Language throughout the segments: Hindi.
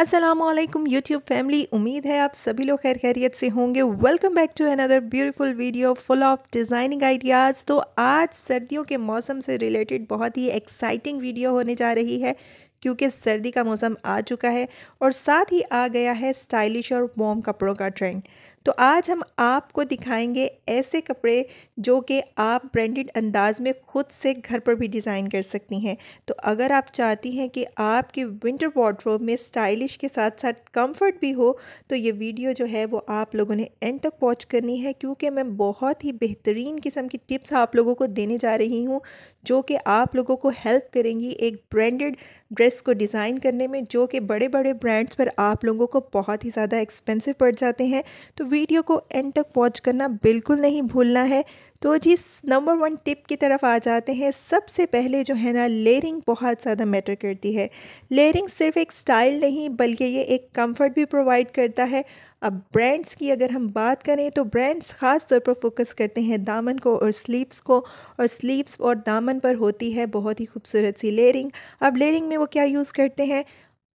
असलम यूट्यूब फैमिली उम्मीद है आप सभी लोग खैर खैरियत से होंगे welcome back to another beautiful video full of designing ideas तो आज सर्दियों के मौसम से रिलेटेड बहुत ही एक्साइटिंग वीडियो होने जा रही है क्योंकि सर्दी का मौसम आ चुका है और साथ ही आ गया है स्टाइलिश और वॉम कपड़ों का ट्रेंड तो आज हम आपको दिखाएंगे ऐसे कपड़े जो कि आप ब्रांडेड अंदाज में खुद से घर पर भी डिज़ाइन कर सकती हैं तो अगर आप चाहती हैं कि आपके विंटर वार्ड्रोब में स्टाइलिश के साथ साथ कंफर्ट भी हो तो ये वीडियो जो है वो आप लोगों ने एंड तक वॉच करनी है क्योंकि मैं बहुत ही बेहतरीन किस्म की टिप्स आप लोगों को देने जा रही हूँ जो कि आप लोगों को हेल्प करेंगी एक ब्रांडेड ड्रेस को डिज़ाइन करने में जो कि बड़े बड़े ब्रांड्स पर आप लोगों को बहुत ही ज़्यादा एक्सपेंसिव पड़ जाते हैं तो वीडियो को एंड तक वॉच करना बिल्कुल नहीं भूलना है तो जी नंबर वन टिप की तरफ आ जाते हैं सबसे पहले जो है ना लेयरिंग बहुत ज़्यादा मैटर करती है लेयरिंग सिर्फ एक स्टाइल नहीं बल्कि ये एक कंफर्ट भी प्रोवाइड करता है अब ब्रांड्स की अगर हम बात करें तो ब्रांड्स ख़ास तौर पर फोकस करते हैं दामन को और स्लीव्स को और स्लीव्स और दामन पर होती है बहुत ही खूबसूरत सी लेयरिंग अब लेयरिंग में वो क्या यूज़ करते हैं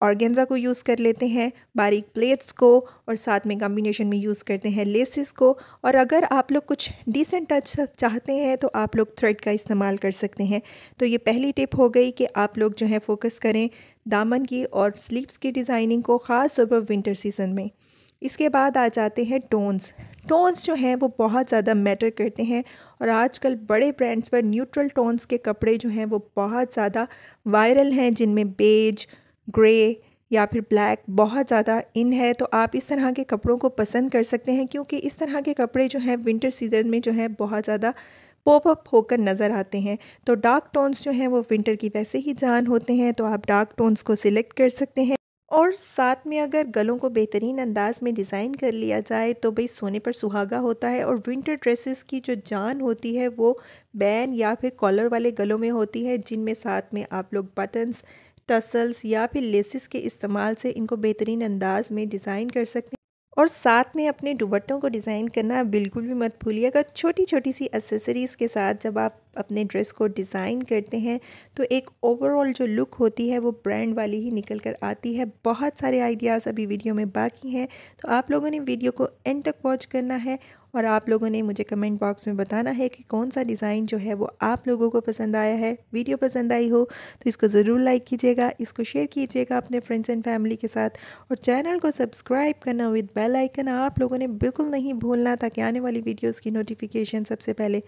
ऑर्गेंजा को यूज़ कर लेते हैं बारीक प्लेट्स को और साथ में कम्बिनेशन में यूज़ करते हैं लेसिस को और अगर आप लोग कुछ डिसेंट टच चाहते हैं तो आप लोग थ्रेड का इस्तेमाल कर सकते हैं तो ये पहली टिप हो गई कि आप लोग जो है फ़ोकस करें दामन की और स्लीव्स की डिज़ाइनिंग को ख़ास तौर पर विंटर सीज़न में इसके बाद आ जाते हैं टोन्स टोन्स जो हैं वो बहुत ज़्यादा मैटर करते हैं और आजकल बड़े ब्रांड्स पर न्यूट्रल टोन्स के कपड़े जो हैं वो बहुत ज़्यादा वायरल हैं जिनमें बेज ग्रे या फिर ब्लैक बहुत ज़्यादा इन है तो आप इस तरह के कपड़ों को पसंद कर सकते हैं क्योंकि इस तरह के कपड़े जो हैं विंटर सीज़न में जो है बहुत ज़्यादा पॉप अप होकर नज़र आते हैं तो डार्क टोन्स जो हैं वो विंटर की वैसे ही जान होते हैं तो आप डार्क टोन्स को सिलेक्ट कर सकते हैं और साथ में अगर गलों को बेहतरीन अंदाज में डिज़ाइन कर लिया जाए तो भाई सोने पर सुहागा होता है और विंटर ड्रेसेस की जो जान होती है वो बैन या फिर कॉलर वाले गलों में होती है जिनमें साथ में आप लोग बटन्स टसल्स या फिर लेसिस के इस्तेमाल से इनको बेहतरीन अंदाज में डिज़ाइन कर सकते हैं और साथ में अपने दुपट्टों को डिज़ाइन करना बिल्कुल भी मत भूलिएगा छोटी छोटी सी एसेसरीज़ के साथ जब आप अपने ड्रेस को डिज़ाइन करते हैं तो एक ओवरऑल जो लुक होती है वो ब्रांड वाली ही निकल कर आती है बहुत सारे आइडियाज़ अभी वीडियो में बाकी हैं तो आप लोगों ने वीडियो को एंड तक वॉच करना है और आप लोगों ने मुझे कमेंट बॉक्स में बताना है कि कौन सा डिज़ाइन जो है वो आप लोगों को पसंद आया है वीडियो पसंद आई हो तो इसको ज़रूर लाइक कीजिएगा इसको शेयर कीजिएगा अपने फ्रेंड्स एंड फैमिली के साथ और चैनल को सब्सक्राइब करना विद बेल आइकन आप लोगों ने बिल्कुल नहीं भूलना ताकि आने वाली वीडियोज़ की नोटिफिकेशन सबसे पहले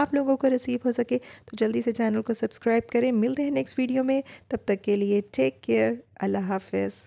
आप लोगों को रिसीव हो सके तो जल्दी से चैनल को सब्सक्राइब करें मिलते हैं नेक्स्ट वीडियो में तब तक के लिए टेक केयर अल्लाह हाफिज़